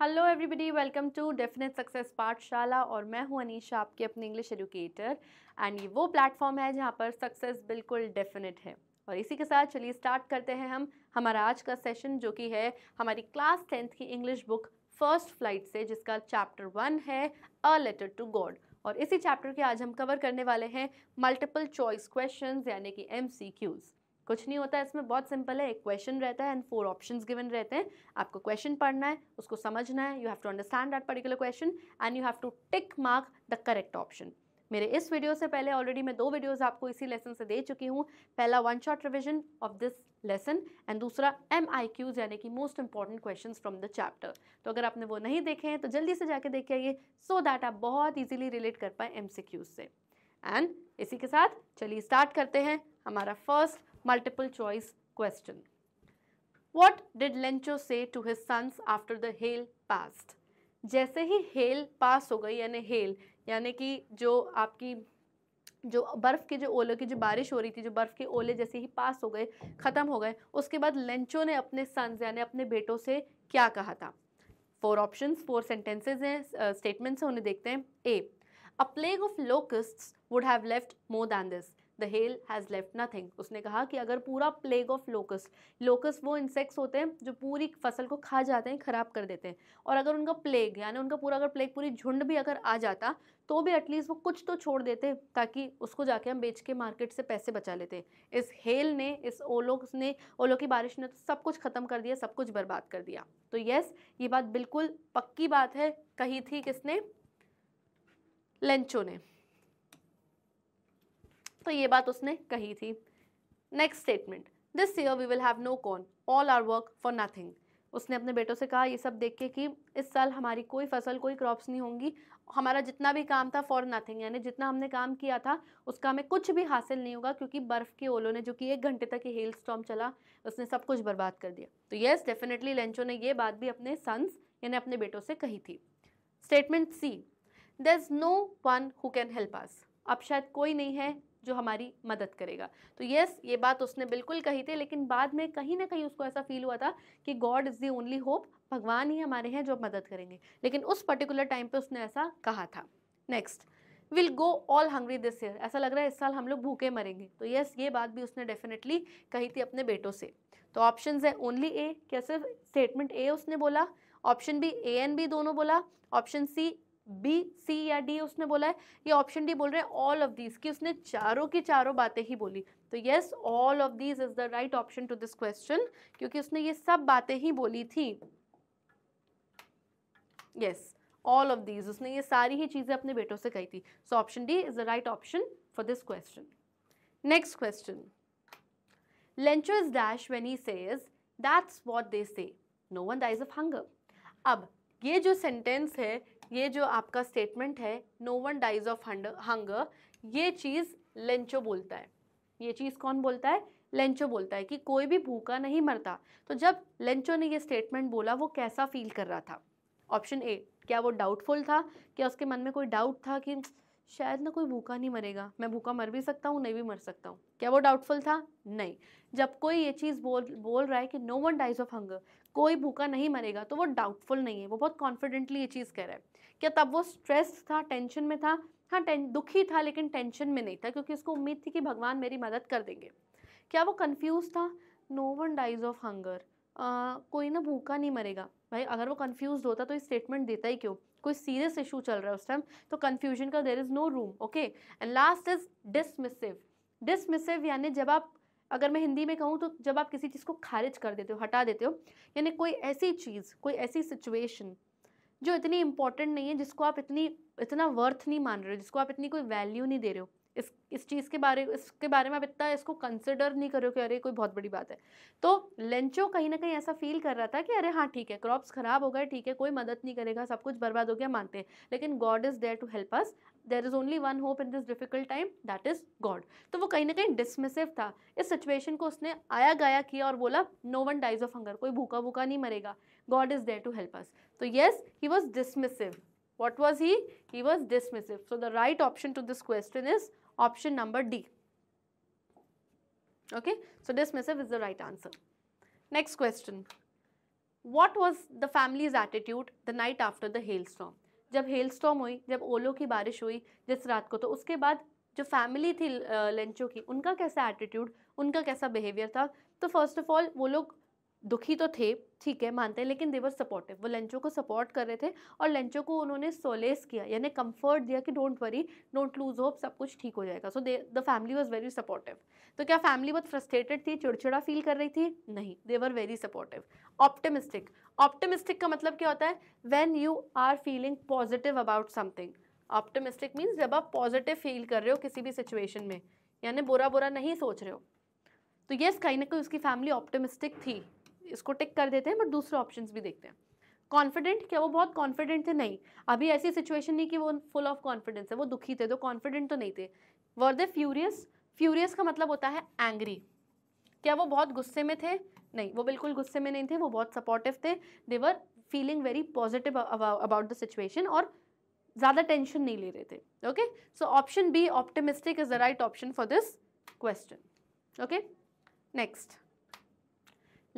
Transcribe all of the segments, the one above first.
Hello everybody welcome to definite success पाठशाला और मैं हूं अनीशा आपके अपने इंग्लिश एजुकेटर एंड ये वो प्लेटफॉर्म है जहां पर सक्सेस बिल्कुल डेफिनेट है और इसी के साथ चलिए स्टार्ट करते हैं हम हमारा आज का सेशन जो कि है हमारी क्लास टेंथ की इंग्लिश बुक फर्स्ट फ्लाइट से जिसका चैप्टर वन है अ लेटर टू गॉड और इसी चैप्टर के आज हम कवर करने वाले हैं मल्टीपल चॉइस क्वेश्चन यानी कि एम सी क्यूज़ कुछ नहीं होता है इसमें बहुत सिंपल है एक क्वेश्चन रहता है एंड फोर ऑप्शंस गिवन रहते हैं आपको क्वेश्चन पढ़ना है उसको समझना है you have to understand that particular question and you have to tick mark the correct option मेरे इस वीडियो से पहले ऑलरेडी मैं दो वीडियोज आपको इसी लेसन से दे चुकी हूँ पहला one shot revision of this lesson and दूसरा एम आई क्यूज यानी कि most important question from the chapter तो अगर आपने वो नहीं देखे हैं तो जल्दी से जाके देख आइए सो दैट आप बहुत ईजिली रिलेट कर पाए एम से एंड इसी के साथ चलिए स्टार्ट करते हैं हमारा first multiple choice question. What did Lencho say to his sons after the hail passed? जैसे ही हेल पास हो गई यानी हेल यानी कि जो आपकी जो बर्फ़ के जो ओलों की जो बारिश हो रही थी जो बर्फ़ के ओले जैसे ही पास हो गए ख़त्म हो गए उसके बाद लेंचो ने अपने सन्स यानी अपने बेटों से क्या कहा था फोर ऑप्शन फोर सेंटेंसेज हैं स्टेटमेंट्स uh, हैं उन्हें देखते हैं A a plague of locust would have left more than this the hail has left nothing उसने कहा कि अगर पूरा प्लेग ऑफ लोकस लोकस वो इंसेक्ट्स होते हैं जो पूरी फसल को खा जाते हैं ख़राब कर देते हैं और अगर उनका प्लेग यानी उनका पूरा अगर प्लेग पूरी झुंड भी अगर आ जाता तो भी एटलीस्ट वो कुछ तो छोड़ देते ताकि उसको जाके हम बेच के मार्केट से पैसे बचा लेते इस हेल ने इस ओलो ने ओलो की बारिश ने तो सब कुछ ख़त्म कर दिया सब कुछ बर्बाद कर दिया तो यस ये बात बिल्कुल पक्की बात है कही थी किसने लंचो ने तो ये बात उसने कही थी next statement this year we will have no corn all our work for nothing उसने अपने बेटों से कहा ये सब देख के कि इस साल हमारी कोई फसल कोई क्रॉप्स नहीं होंगी हमारा जितना भी काम था फॉर नथिंग यानी जितना हमने काम किया था उसका हमें कुछ भी हासिल नहीं होगा क्योंकि बर्फ़ के ओलों ने जो कि एक घंटे तक ये हेल स्टॉम चला उसने सब कुछ बर्बाद कर दिया तो येस डेफिनेटली लेंचो ने ये बात भी अपने सन्स यानी अपने बेटों से कही थी statement C there is no one who can help us अब शायद कोई नहीं है जो हमारी मदद करेगा तो यस ये बात उसने बिल्कुल कही थी लेकिन बाद में कहीं ना कहीं उसको ऐसा फील हुआ था कि God is the only hope भगवान ही हमारे हैं जो मदद करेंगे लेकिन उस पर्टिकुलर टाइम पे उसने ऐसा कहा था next will go all hungry this year ऐसा लग रहा है इस साल हम लोग भूखे मरेंगे तो यस yes, ये बात भी उसने डेफिनेटली कही थी अपने बेटों से तो ऑप्शन है ओनली ए क्या सिर्फ स्टेटमेंट ए उसने बोला option B A and B दोनों बोला ऑप्शन सी बी सी या डी उसने बोला है ये ऑप्शन डी बोल रहे हैं ऑल ऑफ दीज कि उसने चारों की चारों बातें ही बोली तो yes all of these is the right option to this question क्योंकि उसने ये सब बातें ही बोली थी यस ऑल ऑफ दीज उसने ये सारी ही चीज़ें अपने बेटों से कही थी so option D is the right option for this question next question Lencho is dash when he says that's what they say no one dies of hunger अब ये जो सेंटेंस है ये जो आपका स्टेटमेंट है no one dies of hunger ये चीज़ लेंचो बोलता है ये चीज़ कौन बोलता है लेंचो बोलता है कि कोई भी भूखा नहीं मरता तो जब लेंचो ने ये स्टेटमेंट बोला वो कैसा फील कर रहा था ऑप्शन ए क्या वो डाउटफुल था क्या उसके मन में कोई डाउट था कि शायद ना कोई भूखा नहीं मरेगा मैं भूखा मर भी सकता हूँ नहीं भी मर सकता हूँ क्या वो डाउटफुल था नहीं जब कोई ये चीज़ बोल बोल रहा है कि no one dies of hunger कोई भूखा नहीं मरेगा तो वो डाउटफुल नहीं है वो बहुत कॉन्फिडेंटली ये चीज़ कह रहा है क्या तब वो स्ट्रेस था टेंशन में था हाँ दुखी था लेकिन टेंशन में नहीं था क्योंकि उसको उम्मीद थी कि भगवान मेरी मदद कर देंगे क्या वो कन्फ्यूज़ था no one dies of hunger कोई ना भूखा नहीं मरेगा भाई अगर वो कन्फ्यूज होता तो ये स्टेटमेंट देता ही क्यों कोई सीरियस इशू चल रहा है उस टाइम तो कन्फ्यूजन का there is no room okay and last is dismissive dismissive यानी जब आप अगर मैं हिंदी में कहूँ तो जब आप किसी चीज़ को खारिज कर देते हो हटा देते हो यानी कोई ऐसी चीज़ कोई ऐसी सिचुएशन जो इतनी इंपॉर्टेंट नहीं है जिसको आप इतनी इतना वर्थ नहीं मान रहे हो जिसको आप इतनी कोई वैल्यू नहीं दे रहे हो इस इस चीज़ के बारे इसके बारे में आप इतना इसको कंसिडर नहीं करो कि अरे कोई बहुत बड़ी बात है तो लेंचो कहीं ना कहीं ऐसा फील कर रहा था कि अरे हाँ ठीक है क्रॉप्स खराब हो गए ठीक है कोई मदद नहीं करेगा सब कुछ बर्बाद हो गया मानते हैं लेकिन God is there to help us there is only one hope in this difficult time that is God तो वो कहीं ना कहीं डिसमिसिव था इस सिचुएशन को उसने आया गाया किया और बोला no one dies of hunger कोई भूखा भूखा नहीं मरेगा God is there to help us तो yes he was dismissive what was he he was dismissive so the right option to this question is option number D okay so dismissive is the right answer next question what was the family's attitude the night after the hail storm जब hail storm हुई जब ओलो की बारिश हुई जिस रात को तो उसके बाद जो फैमिली थी लंचो की उनका कैसा एटीट्यूड उनका कैसा बिहेवियर था तो फर्स्ट ऑफ ऑल वो लोग दुखी तो थे ठीक है मानते हैं लेकिन देवर सपोर्टिव वो लंचों को सपोर्ट कर रहे थे और लंचों को उन्होंने सोलेस किया यानी कंफर्ट दिया कि don't worry don't lose hope सब कुछ ठीक हो जाएगा so they the family was very supportive तो क्या फैमिली बहुत फ्रस्ट्रेटेड थी चिड़चिड़ा फील कर रही थी नहीं they were very supportive optimistic optimistic का मतलब क्या होता है when you are feeling positive about something optimistic means जब आप पॉजिटिव फील कर रहे हो किसी भी सिचुएशन में यानी बुरा बुरा नहीं सोच रहे हो तो यस कहीं ना कहीं उसकी फैमिली ऑप्टिमिस्टिक थी इसको टिक कर देते हैं बट दूसरे ऑप्शन भी देखते हैं कॉन्फिडेंट क्या वो बहुत कॉन्फिडेंट थे नहीं अभी ऐसी सिचुएशन नहीं कि वो फुल ऑफ कॉन्फिडेंस है वो दुखी थे तो कॉन्फिडेंट तो नहीं थे वर दे फ्यूरियस फ्यूरियस का मतलब होता है एंग्री क्या वो बहुत गुस्से में थे नहीं वो बिल्कुल गुस्से में नहीं थे वो बहुत सपोर्टिव थे they were feeling very positive about the situation और ज़्यादा टेंशन नहीं ले रहे थे okay so option B optimistic is the right option for this question okay next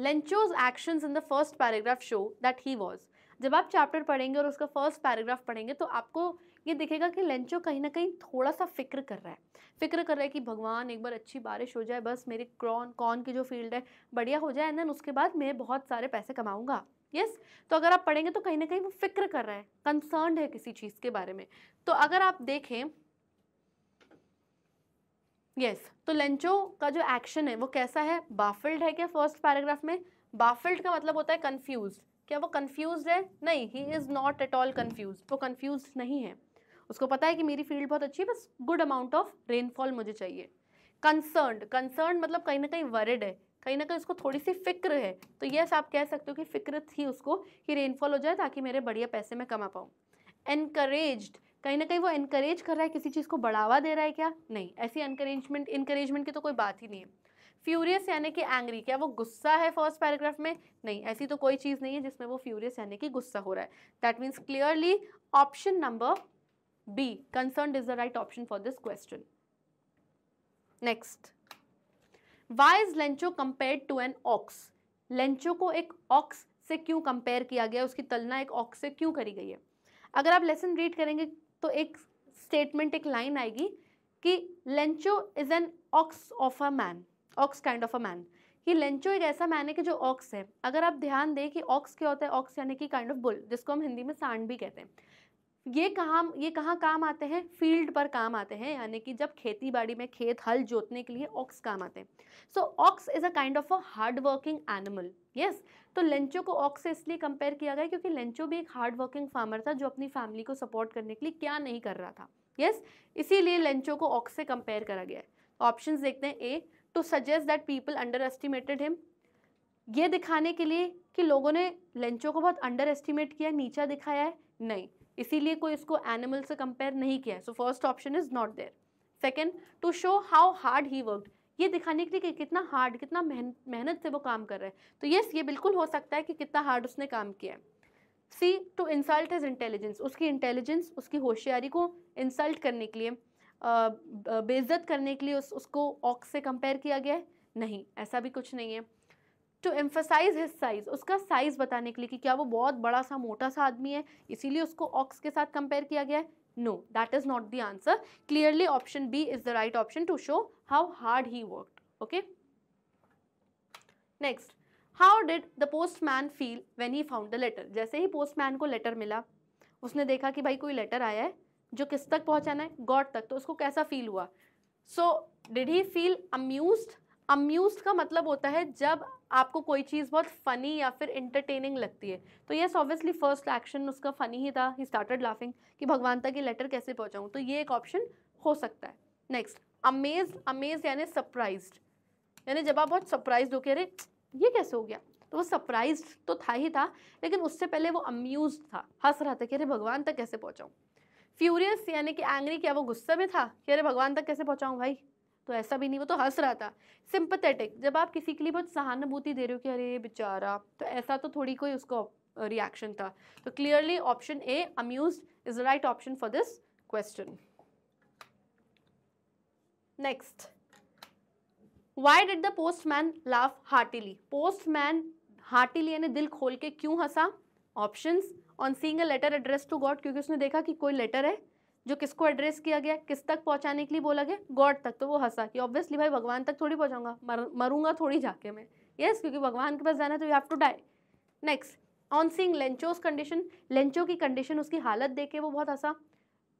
Lencho's action in the first paragraph show that he was जब आप chapter पढ़ेंगे और उसका फर्स्ट पैराग्राफ पढ़ेंगे तो आपको ये दिखेगा कि लेंचो कहीं ना कहीं थोड़ा सा फिक्र कर रहा है फिक्र कर रहा है कि भगवान एक बार अच्छी बारिश हो जाए बस मेरे क्रॉन कॉन की जो फील्ड है बढ़िया हो जाए एंड देन उसके बाद मैं बहुत सारे पैसे कमाऊंगा यस yes? तो अगर आप पढ़ेंगे तो कहीं ना कहीं वो फिक्र कर रहा है कंसर्न है किसी चीज़ के बारे में तो अगर आप देखें यस yes, तो लेंचो का जो एक्शन है वो कैसा है बाफिल्ड है क्या फर्स्ट पैराग्राफ में बाफिल्ड का मतलब होता है कन्फ्यूज क्या वो कन्फ्यूज है नहीं he is not at all confuse वो कन्फ्यूज नहीं है उसको पता है कि मेरी फील्ड बहुत अच्छी है बस गुड अमाउंट ऑफ रेनफॉल मुझे चाहिए कंसर्न कंसर्न मतलब कहीं ना कहीं वर्ड है कहीं ना कहीं उसको थोड़ी सी फिक्र है तो यस आप कह सकते हो कि फिक्र थी उसको कि रेनफॉल हो जाए ताकि मेरे बढ़िया पैसे में कमा पाऊँ एनकरेज्ड कहीं ना कहीं वो इनक्रेज कर रहा है किसी चीज़ को बढ़ावा दे रहा है क्या नहीं ऐसी इनक्रेजमेंट इनक्रेजमेंट की तो कोई बात ही नहीं है फ्यूरियस यानी कि एंग्री क्या वो गुस्सा है फर्स्ट पैराग्राफ में नहीं ऐसी तो कोई चीज़ नहीं है जिसमें वो फ्यूरियस यानी कि गुस्सा हो रहा है that means clearly option number B concern is the right option for this question next why is Lencho compare to an ox Lencho को एक ऑक्स से क्यों कंपेयर किया गया उसकी तुलना एक ऑक्स से क्यों करी गई है अगर आप लेसन रीड करेंगे तो एक स्टेटमेंट एक लाइन आएगी कि Lencho is an ox of a man ox kind of a man कि लेंचो एक ऐसा मैन है कि जो ऑक्स है अगर आप ध्यान दें कि ऑक्स क्या होता है ऑक्स यानी कि काइंड ऑफ बुल जिसको हम हिंदी में सांड भी कहते हैं ये काम ये कहाँ काम आते हैं फील्ड पर काम आते हैं यानी कि जब खेती बाड़ी में खेत हल जोतने के लिए ऑक्स काम आते हैं so ox is a kind of a hard working animal yes तो लेंचो को ऑक्स से इसलिए कंपेयर किया गया क्योंकि लेंचो भी एक हार्ड वर्किंग फार्मर था जो अपनी फैमिली को सपोर्ट करने के लिए क्या नहीं कर रहा था यस yes? इसीलिए लेंचो को ऑक्स से कंपेयर करा गया है ऑप्शन देखते हैं A to suggest that people underestimated him ये दिखाने के लिए कि लोगों ने लेंचो को बहुत अंडर एस्टिमेट किया नीचा दिखाया है नहीं इसीलिए कोई इसको एनिमल से कंपेयर नहीं किया है so first option is not there second to show how hard he worked ये दिखाने के लिए कि कितना हार्ड कितना मेहनत से वो काम कर रहे हैं तो येस ये बिल्कुल हो सकता है कि कितना हार्ड उसने काम किया है C to insult his intelligence उसकी इंटेलिजेंस उसकी होशियारी को इंसल्ट करने के लिए बेइज्जत करने के लिए उस उसको ऑक्स से कंपेयर किया गया है नहीं ऐसा भी कुछ नहीं है टू एम्फसाइज हिज साइज उसका साइज बताने के लिए कि क्या वो बहुत बड़ा सा मोटा सा आदमी है इसीलिए उसको ऑक्स के साथ कंपेयर किया गया है no that is not the answer clearly option B is the right option to show how hard he work okay next how did the postman feel when he found the letter जैसे ही postman को letter मिला उसने देखा कि भाई कोई letter आया है जो किस तक पहुंचाना है गॉड तक तो उसको कैसा फील हुआ so did he feel amuse amuse का मतलब होता है जब आपको कोई चीज़ बहुत फ़नी या फिर इंटरटेनिंग लगती है तो यस ऑब्वियसली फर्स्ट एक्शन उसका फ़नी ही था ही स्टार्टेड लाफिंग कि भगवान तक ये लेटर कैसे पहुँचाऊँ तो ये एक ऑप्शन हो सकता है नेक्स्ट अमेज अमेज यानी सरप्राइज यानी जब आप बहुत सरप्राइज हो के अरे ये कैसे हो गया तो वो सरप्राइज तो था ही था लेकिन उससे पहले वो अम्यूज था हंस रहा था कि अरे भगवान तक कैसे पहुँचाऊँ फ्यूरियस यानी कि एंग्री क्या वो गुस्से में था कि अरे भगवान तक कैसे पहुँचाऊँ भाई तो ऐसा भी नहीं वो तो हंस रहा था सिंपथेटिक जब आप किसी के लिए बहुत सहानुभूति दे रहे हो कि अरे बेचारा तो ऐसा तो थोड़ी कोई उसको रिएक्शन था तो clearly option A amuse is the right option for this question next why did the postman laugh heartily postman heartily यानी दिल खोल के क्यों हंसा option on seeing letter address to God क्योंकि उसने देखा कि कोई लेटर है जो किसको एड्रेस किया गया किस तक पहुंचाने के लिए बोला गया गॉड तक तो वो हंसा कि ऑब्वियसली भाई भगवान तक थोड़ी पहुंचाऊंगा मर, मरूंगा थोड़ी जाके मैं यस yes, क्योंकि भगवान के पास जाना है तो you have to die next on seeing Lencho's condition Lencho की कंडीशन उसकी हालत देखे वो बहुत हंसा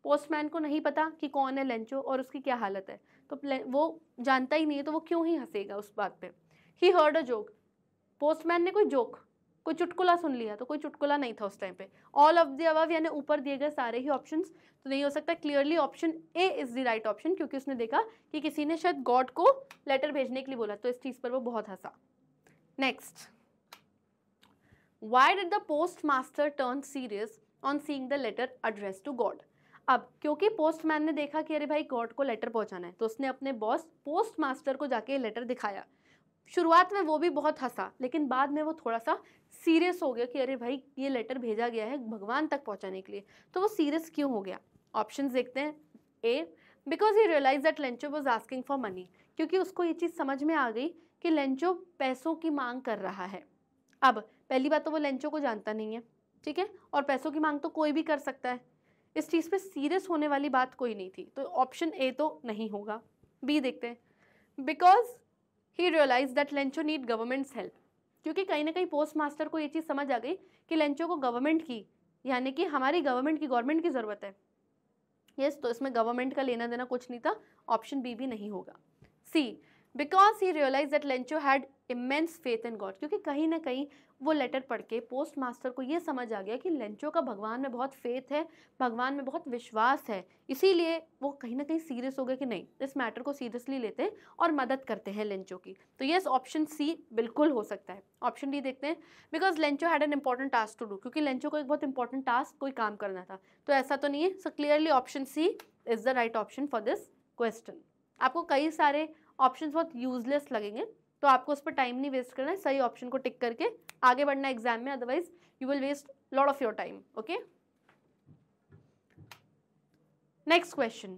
पोस्टमैन को नहीं पता कि कौन है लेंचो और उसकी क्या हालत है तो वो जानता ही नहीं है तो वो क्यों ही हंसेगा उस बात पर he heard a joke postman ने कोई जोक कोई चुटकुला सुन लिया तो कोई चुटकुला नहीं था उस टाइम पे ऑल ऑफ दी अबव यानी ऊपर दिए गए सारे ही ऑप्शंस तो नहीं हो सकता clearly option A is the right option क्योंकि उसने देखा कि किसी ने शायद गॉड को लेटर भेजने के लिए बोला तो इस चीज़ पर वो बहुत हंसा next why did the post postmaster turn serious on seeing the letter address to God अब क्योंकि पोस्टमैन ने देखा कि अरे भाई गॉड को लेटर पहुंचाना है तो उसने अपने बॉस पोस्ट मास्टर को जाके लेटर दिखाया शुरुआत में वो भी बहुत हंसा लेकिन बाद में वो थोड़ा सा सीरियस हो गया कि अरे भाई ये लेटर भेजा गया है भगवान तक पहुंचाने के लिए तो वो सीरियस क्यों हो गया ऑप्शन देखते हैं A because he realize that Lencho was asking for money क्योंकि उसको ये चीज़ समझ में आ गई कि लेंचो पैसों की मांग कर रहा है अब पहली बात तो वो लेंचो को जानता नहीं है ठीक है और पैसों की मांग तो कोई भी कर सकता है इस चीज़ पे सीरियस होने वाली बात कोई नहीं थी तो ऑप्शन ए तो नहीं होगा बी देखते हैं because he realize that Lencho need government's help क्योंकि कहीं ना कहीं पोस्ट मास्टर को ये चीज़ समझ आ गई कि लेंचो को गवर्नमेंट की यानी कि हमारी गवर्नमेंट की गवर्नमेंट की ज़रूरत है यस yes, तो इसमें गवर्नमेंट का लेना देना कुछ नहीं था ऑप्शन बी भी नहीं होगा C because he realize that Lencho had immense faith in God क्योंकि कहीं ना कहीं वो लेटर पढ़ के पोस्ट मास्टर को ये समझ आ गया कि लेंचो का भगवान में बहुत फेथ है भगवान में बहुत विश्वास है इसीलिए वो कहीं ना कहीं सीरियस हो गए कि नहीं इस मैटर को सीरियसली लेते हैं और मदद करते हैं लेंचो की तो यस ऑप्शन सी बिल्कुल हो सकता है ऑप्शन डी देखते हैं because Lencho had an important task to do क्योंकि लेंचो को एक बहुत इंपॉर्टेंट टास्क कोई काम करना था तो ऐसा तो नहीं है so clearly option C is the right option for this question आपको कई सारे ऑप्शन बहुत यूजलेस लगेंगे तो आपको उस पर टाइम नहीं वेस्ट करना है सही ऑप्शन को टिक करके आगे बढ़ना एग्जाम में otherwise you will waste lot of your time okay next question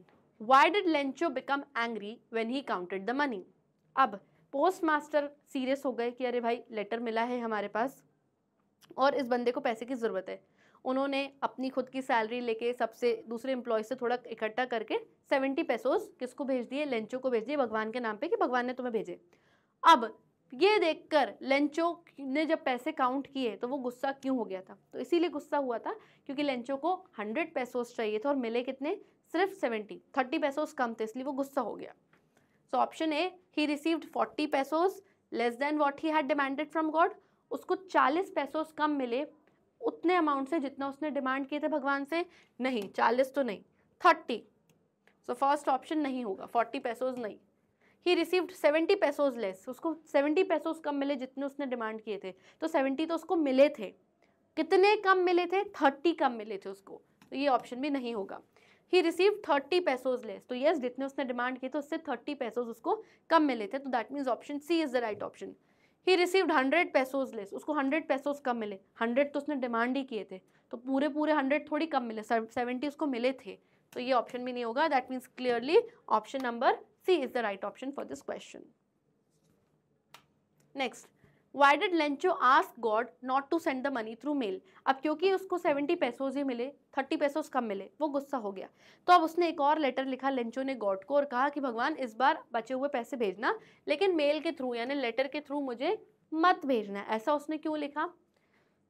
why did Lencho become angry when he counted the money अब पोस्ट मास्टर सीरियस हो गए कि अरे भाई लेटर मिला है हमारे पास और इस बंदे को पैसे की ज़रूरत है उन्होंने अपनी खुद की सैलरी लेके सबसे दूसरे एम्प्लॉय से थोड़ा इकट्ठा करके सेवेंटी पेसोज किसको भेज दिए लेंचो को भेज दिए भगवान के नाम पे कि भगवान ने तुम्हें भेजे अब ये देखकर लेंचो ने जब पैसे काउंट किए तो वो गुस्सा क्यों हो गया था तो इसीलिए गुस्सा हुआ था क्योंकि लेंचो को हंड्रेड पैसोस चाहिए थे और मिले कितने सिर्फ सेवेंटी थर्टी पैसोस कम थे इसलिए वो गुस्सा हो गया so option A he received forty pesos less than what he had demanded from God उसको चालीस पैसोस कम मिले उतने अमाउंट से जितना उसने डिमांड किए थे भगवान से नहीं चालीस तो नहीं थर्टी सो फर्स्ट ऑप्शन नहीं होगा फोर्टी पैसोज नहीं ही रिसीव्ड सेवेंटी पैसोज लेस उसको सेवेंटी पैसोज कम मिले जितने उसने डिमांड किए थे तो सेवेंटी तो उसको मिले थे कितने कम मिले थे थर्टी कम मिले थे उसको तो ये ऑप्शन भी नहीं होगा ही रिसीव थर्टी पैसोज लेस तो यस जितने उसने डिमांड किए थे उससे थर्टी पैसोज उसको कम मिले थे तो that means option C is the right option he received hundred पैसोज लेस उसको हंड्रेड पैसोज कम मिले हंड्रेड तो उसने डिमांड ही किए थे तो पूरे पूरे हंड्रेड थोड़ी कम मिले सेवेंटी उसको मिले थे तो ये ऑप्शन भी नहीं होगा that means clearly option number C is the right option for this question next why did Lencho ask God not to send the money through mail अब क्योंकि उसको सेवेंटी पैसोज ही मिले थर्टी पैसोज कम मिले वो गुस्सा हो गया तो अब उसने एक और लेटर लिखा लेंचो ने गॉड को और कहा कि भगवान इस बार बचे हुए पैसे भेजना लेकिन मेल के थ्रू यानी लेटर के थ्रू मुझे मत भेजना ऐसा उसने क्यों लिखा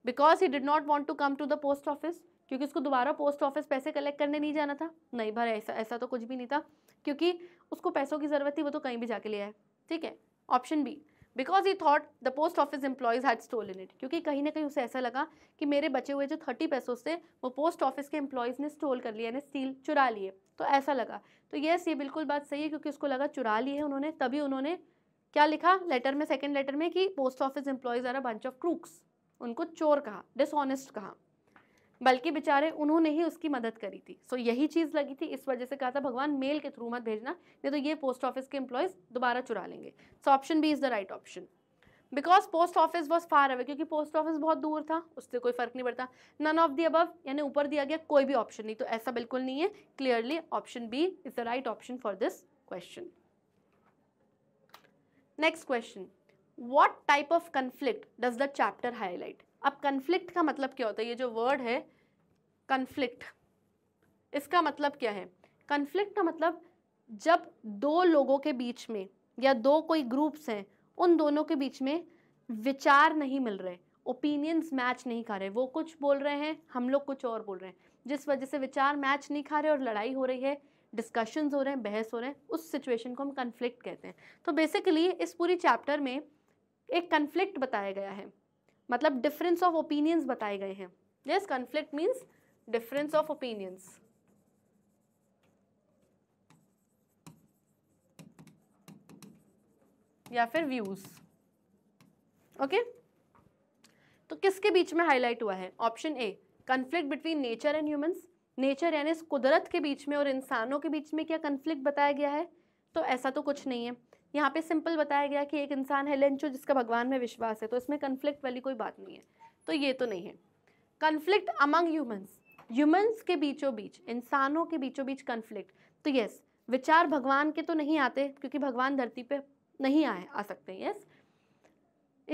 because he did not want to come to the post office क्योंकि उसको दोबारा पोस्ट ऑफिस पैसे कलेक्ट करने नहीं जाना था नहीं भर ऐसा ऐसा तो कुछ भी नहीं था क्योंकि उसको पैसों की ज़रूरत थी वो तो कहीं भी जाके ले आए ठीक है option B because he thought the post office employees had stolen it क्योंकि कहीं ना कहीं उसे ऐसा लगा कि मेरे बचे हुए जो थर्टी पैसों से वो पोस्ट ऑफिस के एम्प्लॉयज़ ने स्टोल कर लिया यानी स्टील चुरा लिए तो ऐसा लगा तो येस ये बिल्कुल बात सही है क्योंकि उसको लगा चुरा लिए है उन्होंने तभी उन्होंने क्या लिखा लेटर में सेकेंड लेटर में कि post office employees are a bunch of crooks उनको चोर कहा डिसऑनेस्ट कहा बल्कि बेचारे उन्होंने ही उसकी मदद करी थी सो so, यही चीज़ लगी थी इस वजह से कहा था भगवान मेल के थ्रू मत भेजना नहीं तो ये पोस्ट ऑफिस के एम्प्लॉयज़ दोबारा चुरा लेंगे so option B is the right option because post office was far away क्योंकि पोस्ट ऑफिस बहुत दूर था उससे कोई फर्क नहीं पड़ता नन ऑफ दी अबव यानी ऊपर दिया गया कोई भी ऑप्शन नहीं तो ऐसा बिल्कुल नहीं है clearly option B is the right option for this question next question what type of conflict does the chapter highlight अब कन्फ्लिक्ट का मतलब क्या होता है ये जो वर्ड है कन्फ्लिक्ट इसका मतलब क्या है कन्फ्लिक्ट का मतलब जब दो लोगों के बीच में या दो कोई ग्रुप्स हैं उन दोनों के बीच में विचार नहीं मिल रहे ओपिनियंस मैच नहीं खा रहे वो कुछ बोल रहे हैं हम लोग कुछ और बोल रहे हैं जिस वजह से विचार मैच नहीं खा रहे और लड़ाई हो रही है डिस्कशंस हो रहे हैं बहस हो रहे हैं उस सिचुएशन को हम कन्फ्लिक्ट कहते हैं तो बेसिकली इस पूरी चैप्टर में एक कन्फ्लिक्ट बताया गया है मतलब डिफरेंस ऑफ ओपिनियंस बताए गए हैं yes conflict means difference of opinions या फिर व्यूज ओके तो किसके बीच में हाईलाइट हुआ है option A conflict between nature and humans nature यानी कुदरत के बीच में और इंसानों के बीच में क्या कन्फ्लिक्ट बताया गया है तो ऐसा तो कुछ नहीं है यहाँ पे सिंपल बताया गया कि एक इंसान है लेंचो जिसका भगवान में विश्वास है तो इसमें कन्फ्लिक्ट वाली कोई बात नहीं है तो ये तो नहीं है कन्फ्लिक्ट अमंग ह्यूमंस ह्यूमंस के बीचों बीच इंसानों के बीचों बीच कन्फ्लिक्ट तो यस विचार भगवान के तो नहीं आते क्योंकि भगवान धरती पे नहीं आए आ सकते यस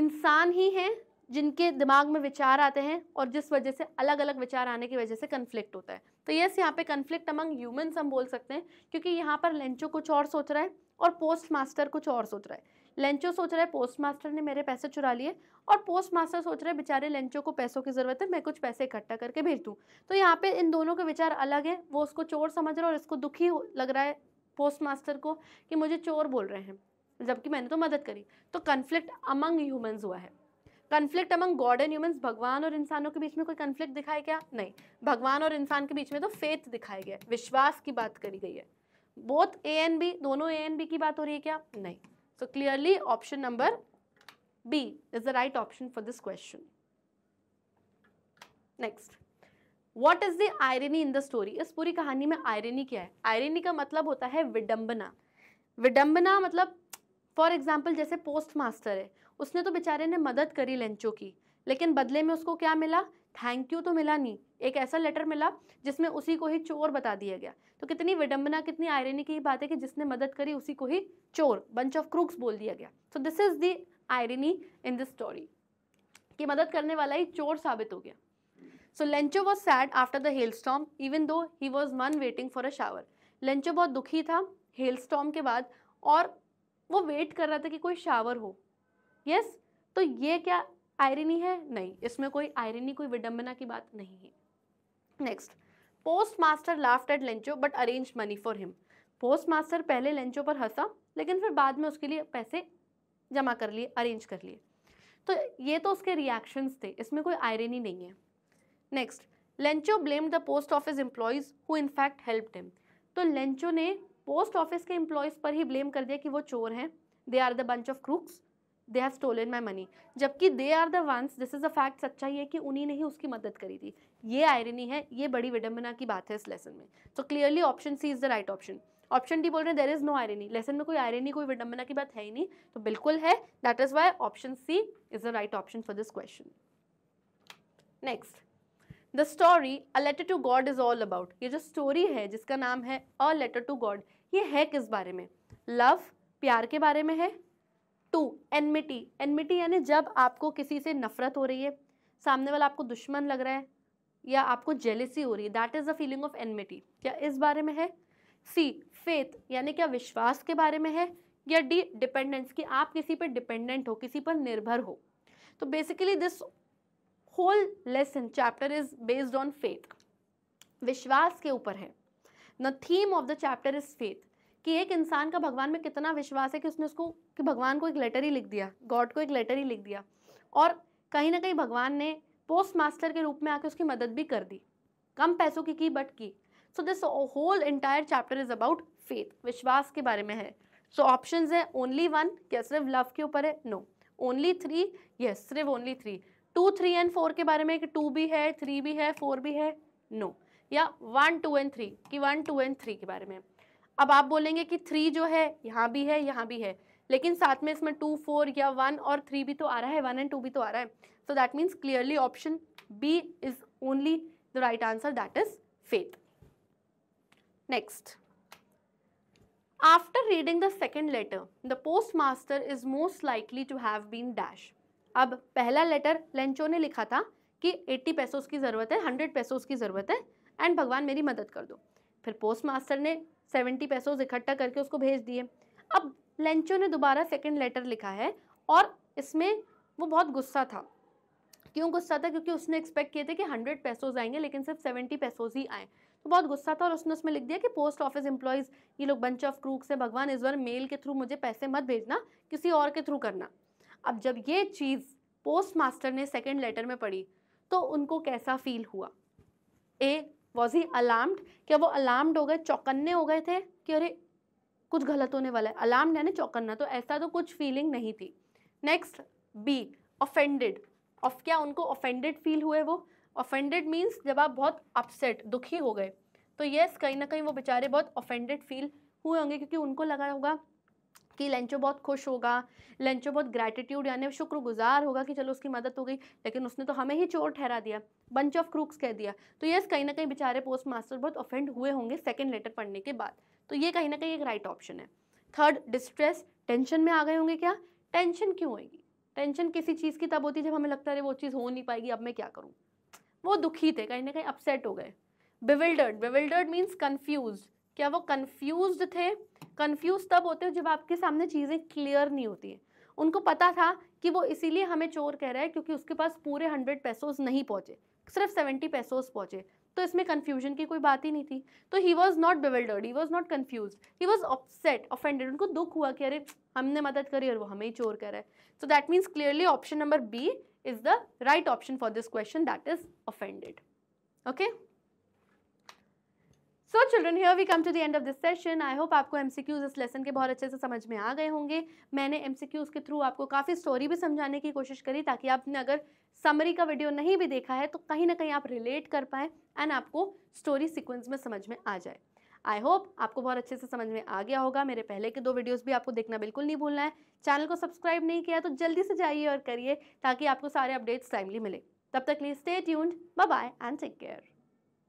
इंसान ही हैं जिनके दिमाग में विचार आते हैं और जिस वजह से अलग अलग विचार आने की वजह से कन्फ्लिक्ट होता है तो यस यहाँ पे कन्फ्लिक्ट अमंग ह्यूमंस हम बोल सकते हैं क्योंकि यहाँ पर लेंचो कुछ और सोच रहा है और पोस्ट मास्टर कुछ और सोच रहा है लेंचो सोच रहा है पोस्ट मास्टर ने मेरे पैसे चुरा लिए और पोस्ट मास्टर सोच रहे बेचारे लेंचो को पैसों की ज़रूरत है मैं कुछ पैसे इकट्ठा करके भेज दूँ तो यहाँ पे इन दोनों के विचार अलग है वो उसको चोर समझ रहा है और इसको दुखी लग रहा है पोस्ट मास्टर को कि मुझे चोर बोल रहे हैं जबकि मैंने तो मदद करी तो कन्फ्लिक्ट अमंग ह्यूमन्स हुआ है conflict among God and humans भगवान और इंसानों के बीच में कोई कन्फ्लिक्ट दिखाया गया नहीं भगवान और इंसान के बीच में तो फेथ दिखाया गया विश्वास की बात करी गई है बोथ ए एन बी दोनों ए एन बी की बात हो रही है क्या नहीं so clearly option number B is the right option for this question next what is the irony in the story इस पूरी कहानी में आयरनी क्या है आयरनी का मतलब होता है विडंबना विडंबना मतलब फॉर एग्जाम्पल जैसे पोस्ट मास्टर है उसने तो बेचारे ने मदद करी लेंचो की लेकिन बदले में उसको क्या मिला थैंक यू तो मिला नहीं एक ऐसा लेटर मिला जिसमें उसी को ही चोर बता दिया गया तो कितनी विडंबना कितनी आयरनी की बात है कि जिसने मदद करी उसी को ही चोर बंच ऑफ क्रूक्स बोल दिया गया so this is the irony in this story कि मदद करने वाला ही चोर साबित हो गया so Lencho was sad after the hail storm even though he was man waiting for a shower Lencho बहुत दुखी था हेल स्टॉम के बाद और वो वेट कर रहा था कि कोई शावर हो यस yes? तो ये क्या आयरनी है नहीं इसमें कोई आयरनी कोई विडम्बना की बात नहीं है next post master laughed at Lencho but arrange money for him post master पहले लेंचो पर हंसा लेकिन फिर बाद में उसके लिए पैसे जमा कर लिए अरेंज कर लिए तो ये तो उसके रिएक्शंस थे इसमें कोई आयरनी नहीं है next Lencho blame the post office employees who in fact help him तो लेंचो ने पोस्ट ऑफिस के एम्प्लॉयज़ पर ही ब्लेम कर दिया कि वो चोर हैं they are the bunch of crooks they have stolen my money जबकि they are the ones this is a fact सच्चा ही है कि उन्हीं ने ही उसकी मदद करी थी ये आयरनी है ये बड़ी विडम्बना की बात है इस लेसन में so clearly option C is the right option option D बोल रहे हैं there is no irony lesson में कोई आयरनी कोई विडम्बना की बात है ही नहीं तो बिल्कुल है that is why option C is the right option for this question next the story a letter to God is all about ये जो स्टोरी है जिसका नाम है अ लेटर टू गॉड ये है किस बारे में लव प्यार के बारे में है टू एनमिटी एनमिटी यानी जब आपको किसी से नफरत हो रही है सामने वाला आपको दुश्मन लग रहा है या आपको जेलिसी हो रही है that is the feeling of enmity क्या इस बारे में है सी फेथ यानी क्या विश्वास के बारे में है या डी डिपेंडेंस कि आप किसी पर डिपेंडेंट हो किसी पर निर्भर हो तो basically this whole lesson chapter is based on faith विश्वास के ऊपर है the theme of the chapter is faith कि एक इंसान का भगवान में कितना विश्वास है कि उसने उसको कि भगवान को एक लेटर ही लिख दिया गॉड को एक लेटर ही लिख दिया और कहीं ना कहीं भगवान ने पोस्ट मास्टर के रूप में आके उसकी मदद भी कर दी कम पैसों की की बट की so this whole entire chapter is about faith विश्वास के बारे में है सो ऑप्शन है ओनली वन क्या सिर्फ लव के ऊपर है नो ओनली थ्री यस सिर्फ only three two three and four के बारे में कि टू भी है थ्री भी है फोर भी है नो no. या वन टू एंड थ्री कि वन टू एंड थ्री के बारे में अब आप बोलेंगे कि थ्री जो है यहाँ भी है यहाँ भी है लेकिन साथ में इसमें टू फोर या वन और थ्री भी तो आ रहा है वन एंड टू भी तो आ रहा है so that means clearly option B is only the right answer that is faith next after reading the second letter the post master is most likely to have been dash अब पहला letter Lencho ने लिखा था कि 80 पैसों की ज़रूरत है 100 पैसों की ज़रूरत है एंड भगवान मेरी मदद कर दो फिर पोस्ट मास्टर ने सेवेंटी पैसोज इकट्ठा करके उसको भेज दिए अब लेंचो ने दोबारा सेकेंड लेटर लिखा है और इसमें वो बहुत गुस्सा था क्यों गुस्सा था क्योंकि उसने एक्सपेक्ट किए थे कि हंड्रेड पैसोज आएंगे लेकिन सिर्फ सेवेंटी पैसोज ही आए तो बहुत गुस्सा था और उसने उसमें लिख दिया कि पोस्ट ऑफिस एम्प्लॉयज़ ये लोग बंच ऑफ क्रूक से भगवान इस बार मेल के थ्रू मुझे पैसे मत भेजना किसी और के थ्रू करना अब जब ये चीज़ पोस्ट मास्टर ने सेकेंड लेटर में पढ़ी तो उनको कैसा फील हुआ ए वॉज ही अलार्म्ड क्या वो अलार्म्ड हो गए चौकन्ने हो गए थे कि अरे कुछ गलत होने वाला है अलार्म्ड है ना चौकन्ना तो ऐसा तो कुछ फीलिंग नहीं थी नेक्स्ट बी ऑफेंडेड ऑफ क्या उनको ऑफेंडेड फील हुए वो ऑफेंडेड मीन्स जब आप बहुत अपसेट दुखी हो गए तो येस कहीं ना कहीं वो बेचारे बहुत ऑफेंडेड फील हुए होंगे क्योंकि उनको लगा होगा कि लंचो बहुत खुश होगा लंचो बहुत ग्रैटिट्यूड यानी शुक्रगुजार होगा कि चलो उसकी मदद हो गई लेकिन उसने तो हमें ही चोर ठहरा दिया बंच ऑफ क्रूक्स कह दिया तो यस कहीं ना कहीं बेचारे पोस्ट मास्टर बहुत ऑफेंड हुए होंगे सेकेंड लेटर पढ़ने के बाद तो ये कहीं ना कहीं एक राइट ऑप्शन है थर्ड डिस्ट्रेस टेंशन में आ गए होंगे क्या टेंशन क्यों होगी टेंशन किसी चीज़ की तब होती है जब हमें लगता है वो चीज़ हो नहीं पाएगी अब मैं क्या करूँ वो दुखी थे कहीं ना कहीं अपसेट हो गए बिविल्डर्ड बिविल्डर्ड मीन्स कन्फ्यूज क्या वो कन्फ्यूज थे कन्फ्यूज तब होते हो जब आपके सामने चीज़ें क्लियर नहीं होती हैं उनको पता था कि वो इसीलिए हमें चोर कह रहा है क्योंकि उसके पास पूरे हंड्रेड पैसोज नहीं पहुँचे सिर्फ सेवेंटी पैसोज पहुँचे तो इसमें कन्फ्यूजन की कोई बात ही नहीं थी तो he was not bewildered he was not confused he was upset offended उनको दुख हुआ कि अरे हमने मदद करी और वो हमें ही चोर कह रहा है so that means clearly option number B is the right option for this question that is offended okay so children here we come to the end of this session I hope आपको क्यूज इस lesson के बहुत अच्छे से समझ में आ गए होंगे मैंने एमसीक्यूज के थ्रू आपको काफ़ी स्टोरी भी समझाने की कोशिश करी ताकि आपने अगर समरी का वीडियो नहीं भी देखा है तो कहीं ना कहीं आप रिलेट कर पाएँ एंड आपको स्टोरी सिक्वेंस में समझ में आ जाए आई होप आपको बहुत अच्छे से समझ में आ गया होगा मेरे पहले के दो वीडियोस भी आपको देखना बिल्कुल नहीं भूलना है चैनल को सब्सक्राइब नहीं किया तो जल्दी से जाइए और करिए ताकि आपको सारे अपडेट्स टाइमली मिले तब तक लिए stay tuned bye bye and take care